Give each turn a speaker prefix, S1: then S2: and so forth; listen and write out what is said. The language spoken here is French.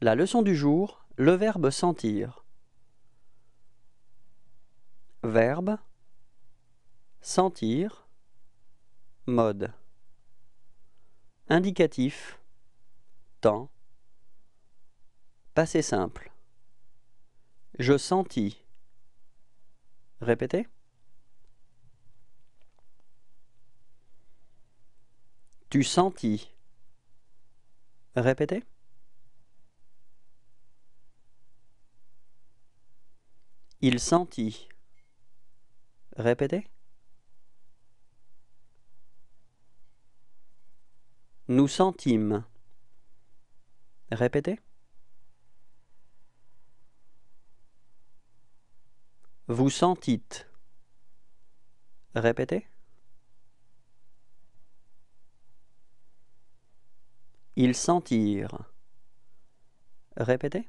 S1: La leçon du jour, le verbe sentir. Verbe sentir mode indicatif temps passé simple je sentis répétez tu sentis répétez Il sentit. Répétez. Nous sentîmes. Répétez. Vous sentîtes. Répétez. Ils sentirent. Répétez.